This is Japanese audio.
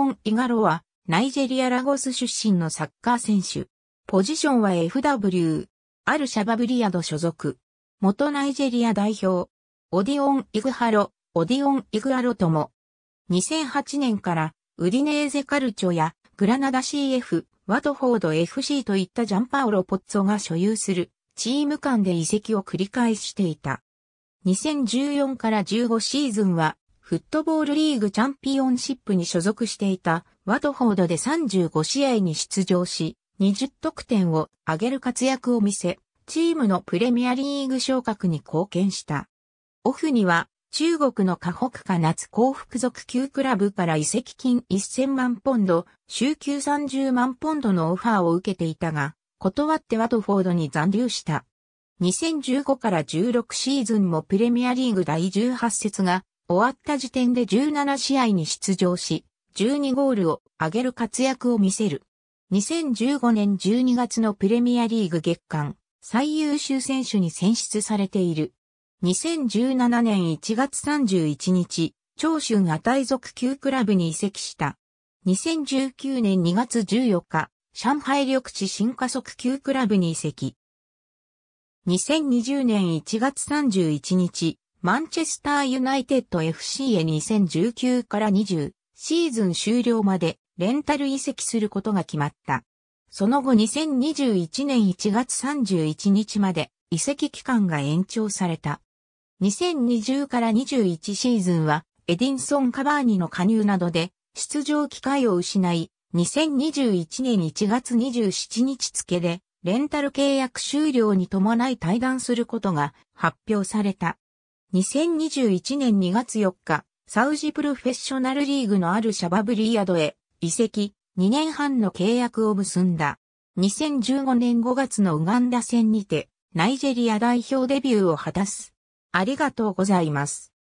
オン・イガロは、ナイジェリア・ラゴス出身のサッカー選手。ポジションは FW、アルシャバブリアド所属。元ナイジェリア代表、オディオン・イグハロ、オディオン・イグアロとも。2008年から、ウディネーゼ・カルチョや、グラナダ CF、ワトフォード FC といったジャンパオロ・ポッツォが所有する、チーム間で移籍を繰り返していた。2014から15シーズンは、フットボールリーグチャンピオンシップに所属していたワトフォードで35試合に出場し、20得点を挙げる活躍を見せ、チームのプレミアリーグ昇格に貢献した。オフには、中国の河北か夏幸福属級クラブから移籍金1000万ポンド、週休30万ポンドのオファーを受けていたが、断ってワトフォードに残留した。2015から16シーズンもプレミアリーグ第18節が終わった時点で17試合に出場し、12ゴールを挙げる活躍を見せる。2015年12月のプレミアリーグ月間最優秀選手に選出されている。2017年1月31日、長州タイ族級クラブに移籍した。2019年2月14日、上海緑地新加速級クラブに移籍。2020年1月31日、マンチェスターユナイテッド FC へ2019から20シーズン終了までレンタル移籍することが決まった。その後2021年1月31日まで移籍期間が延長された。2020から21シーズンはエディンソン・カバーニの加入などで出場機会を失い、2021年1月27日付でレンタル契約終了に伴い退団することが発表された。2021年2月4日、サウジプロフェッショナルリーグのあるシャバブリーヤドへ移籍2年半の契約を結んだ。2015年5月のウガンダ戦にてナイジェリア代表デビューを果たす。ありがとうございます。